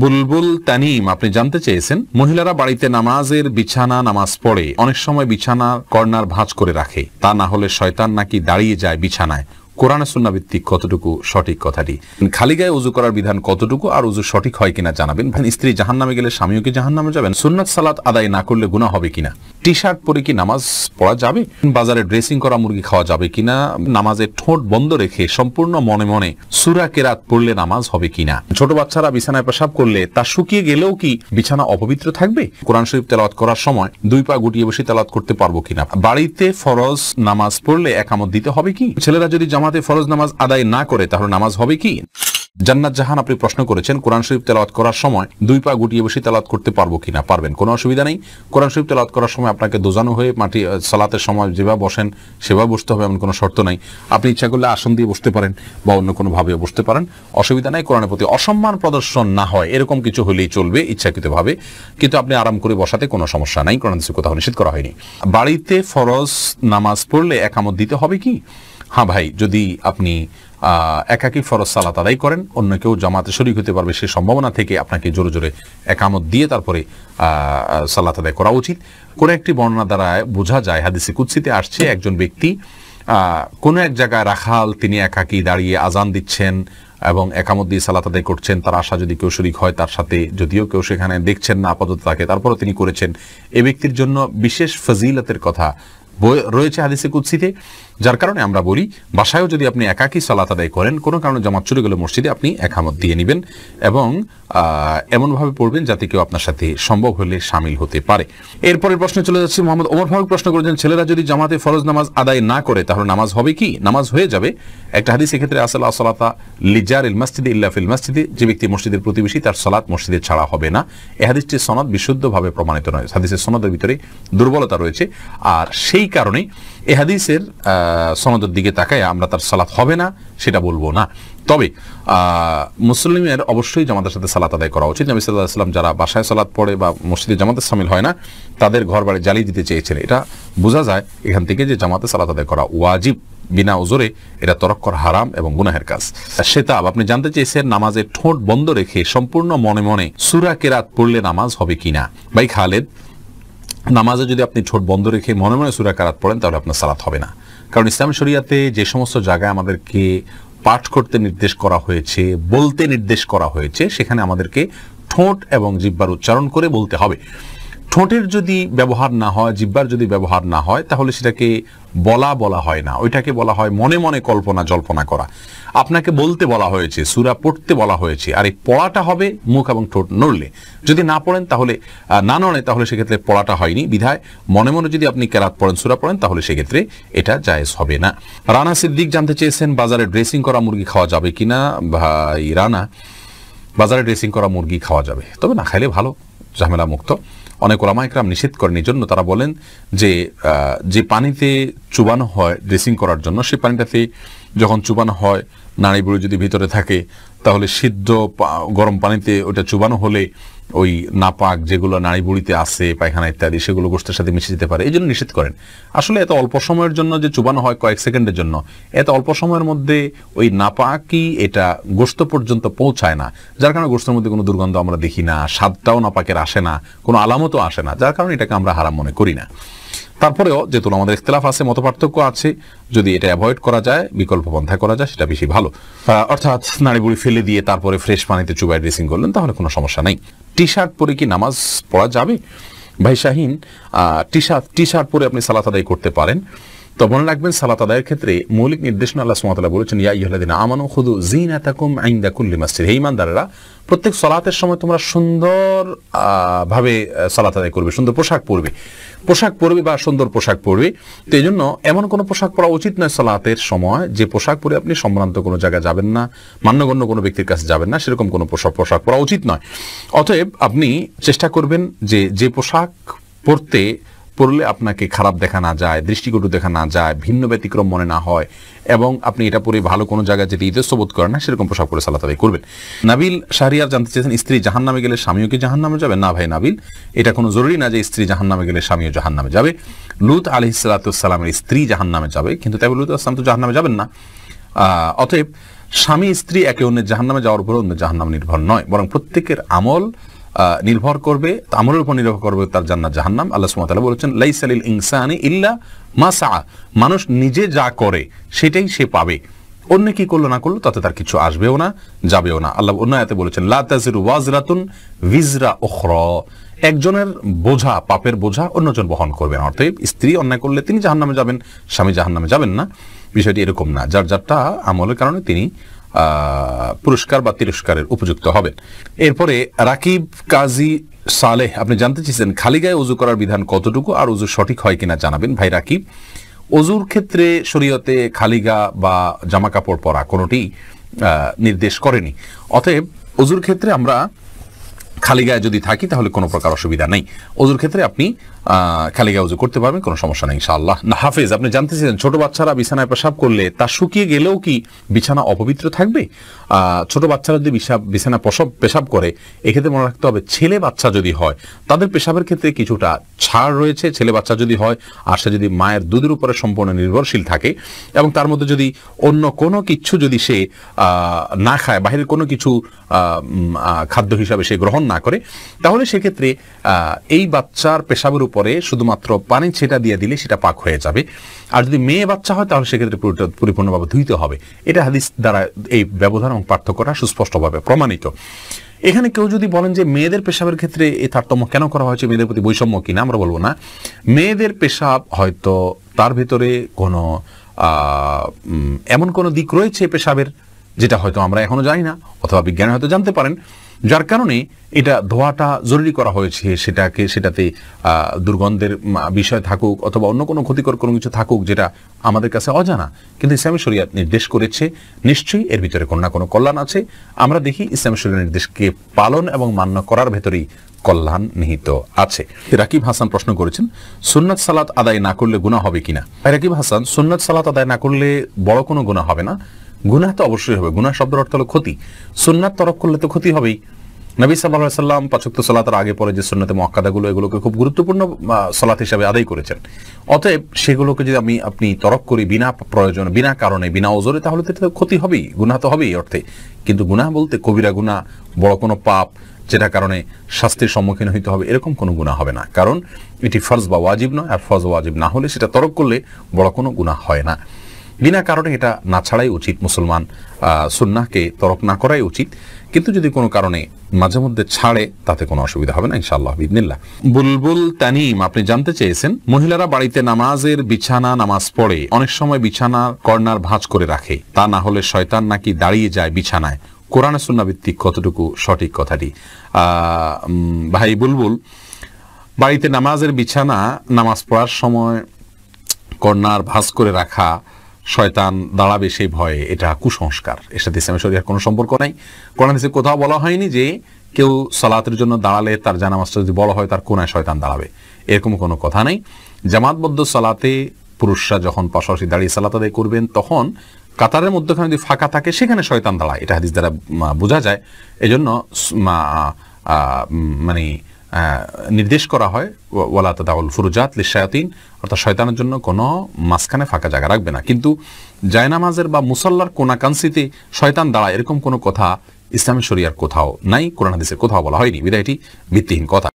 বুলবুল তানিম আপনি জানতে চেয়েছেন মহিলারা বাড়িতে নামাজের বিছানা নামাজ পড়ে অনেক সময় বিছানা কর্নার ভাঁজ করে রাখে তা না হলে শয়তান নাকি দাঁড়িয়ে যায় বিছানায় কোরআন সুন্না ভিত্তিক কতটুকু সঠিক কথাটি খালি গায়ে উজু করার বিধান কতটুকু আর উজু সঠিক হয় কিনা জানাবেন স্ত্রী জাহান নামে গেলে স্বামীও কি জাহান নামে যাবেন সুন্নাত সালাত আদায় না করলে গুণা হবে কিনা টি শার্ট পরে কি নামাজ পড়া যাবে বাজারে ড্রেসিং করা মুরগি খাওয়া যাবে কিনা নামাজের ঠোঁট বন্ধ রেখে সম্পূর্ণ মনে মনে সুরা কেরাত পড়লে নামাজ হবে কিনা ছোট বাচ্চারা বিছানায় পেশাব করলে তা শুকিয়ে গেলেও কি বিছানা অপবিত্র থাকবে কোরআন শরীফ তেলাওয়াত করার সময় দুই পা গুটিয়ে বসে তেলাওয়াত করতে পারবো কিনা বাড়িতে ফরজ নামাজ পড়লে একামত দিতে হবে কি ছেলেরা যদি জামাত জামাতে ফরজ নামাজ আদায় না করে তাহলে নামাজ হবে কি জান্নাত জাহান আপনি প্রশ্ন করেছেন কোরআন শরীফ তেলাওয়াত করার সময় দুই পা গুটিয়ে বসে তেলাওয়াত করতে পারবো কিনা পারবেন কোনো অসুবিধা নেই কোরআন শরীফ তেলাওয়াত করার সময় আপনাকে দোজানো হয়ে মাটি সালাতের সময় যেভাবে বসেন সেভাবে বসতে হবে এমন কোনো শর্ত নাই আপনি ইচ্ছা করলে আসন দিয়ে বসতে পারেন বা অন্য কোনোভাবেও বসতে পারেন অসুবিধা নেই কোরআনের প্রতি অসম্মান প্রদর্শন না হয় এরকম কিছু হলেই চলবে ইচ্ছাকৃতভাবে কিন্তু আপনি আরাম করে বসাতে কোনো সমস্যা নাই কোরআন কোথাও নিষেধ করা হয়নি বাড়িতে ফরজ নামাজ পড়লে একামত দিতে হবে কি হ্যাঁ ভাই যদি আপনি একাকি ফরজ সালাত আদায় করেন অন্য কেউ জামাতে শরিক হতে পারবে সে সম্ভাবনা থেকে আপনাকে জোরে জোরে একামত দিয়ে তারপরে সালাত আদায় করা উচিত কোনো একটি বর্ণনা দ্বারা বোঝা যায় হাদিসে কুৎসিতে আসছে একজন ব্যক্তি কোনো এক জায়গায় রাখাল তিনি একাকি দাঁড়িয়ে আজান দিচ্ছেন এবং একামত দিয়ে সালাত আদায় করছেন তার আশা যদি কেউ শরিক হয় তার সাথে যদিও কেউ সেখানে দেখছেন না আপাতত তাকে তারপরে তিনি করেছেন এ ব্যক্তির জন্য বিশেষ ফজিলতের কথা রয়েছে হাদিসে কুৎসিতে যার কারণে আমরা বলি বাসায়ও যদি আপনি একাকি সালাত আদায় করেন কোনো কারণে জামাত চলে গেলে মসজিদে আপনি একামত দিয়ে নেবেন এবং এমনভাবে পড়বেন যাতে কেউ আপনার সাথে সম্ভব হলে সামিল হতে পারে এরপরের প্রশ্নে চলে যাচ্ছি মোহাম্মদ ওমর ফারুক প্রশ্ন করেছেন ছেলেরা যদি জামাতে ফরজ নামাজ আদায় না করে তাহলে নামাজ হবে কি নামাজ হয়ে যাবে একটা হাদিস এক্ষেত্রে আসল আসলাতা লিজার ইল মাসজিদে ইল্লাফ ইল মাসজিদে যে ব্যক্তি মসজিদের প্রতিবেশী তার সালাত মসজিদে ছাড়া হবে না এ হাদিসটি সনদ বিশুদ্ধভাবে প্রমাণিত নয় হাদিসের সনদের ভিতরে দুর্বলতা রয়েছে আর সেই কারণে এ হাদিসের সনদের দিকে তাকায় আমরা তার সালাত হবে না সেটা বলবো না তবে মুসলিমের অবশ্যই জামাতের সাথে সালাত আদায় করা উচিত নবী সাল্লাহ সাল্লাম যারা বাসায় সালাত পড়ে বা মসজিদে জামাতের সামিল হয় না তাদের ঘর বাড়ি জ্বালিয়ে দিতে চেয়েছেন এটা বোঝা যায় এখান থেকে যে জামাতে সালাত আদায় করা ওয়াজিব বিনা ওজোরে এটা তরক্কর হারাম এবং গুনাহের কাজ সেতাব আপনি জানতে চেয়েছেন নামাজের ঠোঁট বন্ধ রেখে সম্পূর্ণ মনে মনে সুরা কেরাত পড়লে নামাজ হবে কিনা ভাই খালেদ নামাজে যদি আপনি ঠোঁট বন্ধ রেখে মনে মনে সুরা কারাত পড়েন তাহলে আপনার সালাত হবে না কারণ ইসলাম শরিয়াতে যে সমস্ত জায়গায় আমাদেরকে পাঠ করতে নির্দেশ করা হয়েছে বলতে নির্দেশ করা হয়েছে সেখানে আমাদেরকে ঠোঁট এবং জিব্বার উচ্চারণ করে বলতে হবে ঠোঁটের যদি ব্যবহার না হয় জিব্বার যদি ব্যবহার না হয় তাহলে সেটাকে বলা বলা হয় না ওইটাকে বলা হয় মনে মনে কল্পনা জল্পনা করা আপনাকে বলতে বলা হয়েছে সুরা পড়তে বলা হয়েছে আর এই পড়াটা হবে মুখ এবং ঠোঁট নড়লে যদি না পড়েন তাহলে না নড়ে তাহলে সেক্ষেত্রে পড়াটা হয়নি বিধায় মনে মনে যদি আপনি কেরাত পড়েন সুরা পড়েন তাহলে সেক্ষেত্রে এটা জায়েজ হবে না রানা সিদ্দিক জানতে চেয়েছেন বাজারে ড্রেসিং করা মুরগি খাওয়া যাবে কিনা ভাই রানা বাজারে ড্রেসিং করা মুরগি খাওয়া যাবে তবে না খাইলে ভালো ঝামেলা মুক্ত অনেক একরাম নিষেধ করেন এই জন্য তারা বলেন যে যে পানিতে চুবানো হয় ড্রেসিং করার জন্য সেই পানিটাতে যখন চুবানো হয় নাড়িবুড়ি যদি ভিতরে থাকে তাহলে সিদ্ধ গরম পানিতে ওটা চুবানো হলে ওই নাপাক যেগুলো বুড়িতে আছে পায়খানা ইত্যাদি সেগুলো গোষ্ঠের সাথে মিশে যেতে পারে এই জন্য নিষেধ করেন আসলে এত অল্প সময়ের জন্য যে চুবানো হয় কয়েক সেকেন্ডের জন্য এত অল্প সময়ের মধ্যে ওই নাপাকই এটা গোস্ত পর্যন্ত পৌঁছায় না যার কারণে গোষ্ঠের মধ্যে কোনো দুর্গন্ধ আমরা দেখি না স্বাদটাও নাপাকের আসে না কোনো আলামতও আসে না যার কারণে এটাকে আমরা হারাম মনে করি না তারপরেও যেহেতু আমাদের ইখতলাফ আছে মত আছে যদি এটা অ্যাভয়েড করা যায় বিকল্প পন্থা করা যায় সেটা বেশি ভালো ভালো অর্থাৎ নারী বুড়ি ফেলে দিয়ে তারপরে ফ্রেশ পানিতে চুবাই ড্রেসিং করলেন তাহলে কোনো সমস্যা নাই টি শার্ট পরে কি নামাজ পড়া যাবে ভাই Shahin T shirt T shirt পরে আপনি সালাত আদায় করতে পারেন তো মনে রাখবেন সালাত আদায়ের ক্ষেত্রে মৌলিক নির্দেশনা আল্লাহ সুমাতলা বলেছেন ইয়া ইহলাদিন আমানো খুদু জিন এতাকুম আইন্দা কুল্লি মাসির হে ইমানদারেরা প্রত্যেক সলাতের সময় তোমরা সুন্দর ভাবে সালাত আদায় করবে সুন্দর পোশাক পরবে পোশাক পরবে বা সুন্দর পোশাক পরবে তো এই জন্য এমন কোনো পোশাক পরা উচিত নয় সালাতের সময় যে পোশাক পরে আপনি সম্ভ্রান্ত কোনো জায়গায় যাবেন না মান্যগণ্য কোনো ব্যক্তির কাছে যাবেন না সেরকম কোনো পোশাক পোশাক পরা উচিত নয় অতএব আপনি চেষ্টা করবেন যে যে পোশাক পরতে পড়লে আপনাকে খারাপ দেখা না যায় দৃষ্টিকটু দেখা না যায় ভিন্ন ব্যতিক্রম মনে না হয় এবং আপনি এটা পরে ভালো কোনো জায়গায় যেটি ইতস্তবোধ করেন না সেরকম পোশাক করে সালাত করবেন নাবিল শাহরিয়ার জানতে চেয়েছেন স্ত্রী জাহান নামে গেলে স্বামীও কি জাহান নামে যাবে না ভাই নাবিল এটা কোনো জরুরি না যে স্ত্রী জাহান নামে গেলে স্বামীও জাহান নামে যাবে লুত আলি সালাতামের স্ত্রী জাহান নামে যাবে কিন্তু তাই লুত আসলাম তো জাহান নামে যাবেন না অতএব স্বামী স্ত্রী একে অন্যের জাহান্নামে যাওয়ার উপর অন্য জাহান্নাম নির্ভর নয় বরং প্রত্যেকের আমল নির্ভর করবে আমলের উপর নির্ভর করবে তার জান্নাত জাহান্নাম আল্লাহ সুমতালা বলেছেন লাইসালিল ইনসানি ইল্লা মাসা মানুষ নিজে যা করে সেটাই সে পাবে অন্য কি করলো না করলো তাতে তার কিছু আসবেও না যাবেও না আল্লাহ অন্য এতে বলেছেন লাতাজির ওয়াজরাতুন ভিজরা ওখর একজনের বোঝা পাপের বোঝা অন্যজন বহন করবেন অর্থাৎ স্ত্রী অন্যায় করলে তিনি জাহান্নামে যাবেন স্বামী জাহান্নামে যাবেন না বিষয়টি এরকম না যার যারটা আমলের কারণে তিনি পুরস্কার বা তিরস্কারের উপযুক্ত হবেন এরপরে রাকিব কাজী সালেহ আপনি জানতে চেয়েছেন খালি গায়ে উজু করার বিধান কতটুকু আর উজু সঠিক হয় কিনা জানাবেন ভাই রাকিব অজুর ক্ষেত্রে শরীয়তে খালিগা বা জামা কাপড় পরা কোনোটি নির্দেশ করেনি অতএব অজুর ক্ষেত্রে আমরা খালি গায়ে যদি থাকি তাহলে কোনো প্রকার অসুবিধা নেই ওজুর ক্ষেত্রে আপনি খালি গায়ে অজু করতে পারবেন কোনো সমস্যা নেই ইনশাআল্লাহ না হাফেজ আপনি জানতেছিলেন ছোট বাচ্চারা বিছানায় পেশাব করলে তা শুকিয়ে গেলেও কি বিছানা অপবিত্র থাকবে ছোট বাচ্চারা যদি বিছানা প্রসব পেশাব করে এক্ষেত্রে মনে রাখতে হবে ছেলে বাচ্চা যদি হয় তাদের পেশাবের ক্ষেত্রে কিছুটা ছাড় রয়েছে ছেলে বাচ্চা যদি হয় আর সে যদি মায়ের দুধের উপরে সম্পূর্ণ নির্ভরশীল থাকে এবং তার মধ্যে যদি অন্য কোনো কিছু যদি সে না খায় বাহিরের কোনো কিছু খাদ্য হিসাবে সে গ্রহণ না করে তাহলে সেক্ষেত্রে এই বাচ্চার পেশাবের উপরে শুধুমাত্র পানি ছেটা দিয়ে দিলে সেটা পাক হয়ে যাবে আর যদি মেয়ে বাচ্চা হয় তাহলে সেক্ষেত্রে পরিপূর্ণভাবে ধুইতে হবে এটা হাদিস দ্বারা এই ব্যবধান এবং পার্থক্যটা সুস্পষ্টভাবে প্রমাণিত এখানে কেউ যদি বলেন যে মেয়েদের পেশাবের ক্ষেত্রে এই তারতম্য কেন করা হয়েছে মেয়েদের প্রতি বৈষম্য কিনা আমরা বলবো না মেয়েদের পেশাব হয়তো তার ভেতরে কোনো এমন কোনো দিক রয়েছে পেশাবের যেটা হয়তো আমরা এখনো জানি না অথবা বিজ্ঞানী হয়তো জানতে পারেন যার কারণে এটা ধোয়াটা জরুরি করা হয়েছে সেটাকে সেটাতে দুর্গন্ধের বিষয় থাকুক অথবা অন্য কোনো ক্ষতিকর কোনো কিছু থাকুক যেটা আমাদের কাছে অজানা কিন্তু ইসলামী শরিয়াত নির্দেশ করেছে নিশ্চয়ই এর ভিতরে কোনো না কোনো কল্যাণ আছে আমরা দেখি ইসলামী শরিয়া নির্দেশকে পালন এবং মান্য করার ভেতরেই কল্যাণ নিহিত আছে রাকিব হাসান প্রশ্ন করেছেন সুন্নাত সালাত আদায় না করলে গুণা হবে কিনা রাকিব হাসান সুন্নাত সালাত আদায় না করলে বড় কোনো গুণা হবে না গুনাহ তো অবশ্যই হবে গুনাহ শব্দের অর্থ হলো ক্ষতি সুন্নাত তরক করলে তো ক্ষতি হবেই নবী সাল্লাহ সাল্লাম পাচক্ত সলাতের আগে পরে যে সুন্নতে মক্কাদাগুলো এগুলোকে খুব গুরুত্বপূর্ণ সলাত হিসাবে আদায় করেছেন অতএব সেগুলোকে যদি আমি আপনি তরক করি বিনা প্রয়োজন বিনা কারণে বিনা ওজরে তাহলে তো ক্ষতি হবেই গুনাহ তো হবেই অর্থে কিন্তু গুনাহ বলতে কবিরা গুনাহ বড় কোনো পাপ যেটা কারণে শাস্তির সম্মুখীন হইতে হবে এরকম কোনো গুণা হবে না কারণ এটি ফরজ বা ওয়াজিব নয় আর ফরজ ওয়াজিব না হলে সেটা তরক করলে বড় কোনো গুণা হয় না বিনা কারণে এটা না ছাড়াই উচিত মুসলমান সুন্নাহকে তরক না করাই উচিত কিন্তু যদি কোনো কারণে মাঝে মধ্যে ছাড়ে তাতে কোনো অসুবিধা হবে না ইনশাআল্লাহ বিদিনিল্লা বুলবুল তানিম আপনি জানতে চেয়েছেন মহিলারা বাড়িতে নামাজের বিছানা নামাজ পড়ে অনেক সময় বিছানা কর্নার ভাঁজ করে রাখে তা না হলে শয়তান নাকি দাঁড়িয়ে যায় বিছানায় কোরআন সুন্নাভিত্তিক কতটুকু সঠিক কথাটি ভাই বুলবুল বাড়িতে নামাজের বিছানা নামাজ পড়ার সময় কর্নার ভাঁজ করে রাখা শয়তান দাঁড়াবে সেই ভয়ে এটা কুসংস্কার এর সাথে ইসলামের শরীর কোনো সম্পর্ক নাই কোরআন হিসেবে কোথাও বলা হয়নি যে কেউ সালাতের জন্য দাঁড়ালে তার জানামাজটা যদি বলা হয় তার কোনায় শয়তান দাঁড়াবে এরকম কোনো কথা নেই জামাতবদ্ধ সালাতে পুরুষরা যখন পাশাপাশি দাঁড়িয়ে সালাত আদায় করবেন তখন কাতারের মধ্যখানে যদি ফাঁকা থাকে সেখানে শয়তান দাঁড়ায় এটা হাদিস দ্বারা বোঝা যায় এজন্য মানে নির্দেশ করা হয় ওয়ালা তাদাউল ফুরুজাত লিশায়াতিন অর্থাৎ শয়তানের জন্য কোনো মাঝখানে ফাঁকা জায়গা রাখবে না কিন্তু জায়নামাজের বা মুসল্লার কোনাকাঙ্ক্ষিতে শয়তান দাঁড়া এরকম কোনো কথা ইসলামী শরিয়ার কোথাও নাই কোরআন হাদিসের কোথাও বলা হয়নি বিদায় এটি ভিত্তিহীন কথা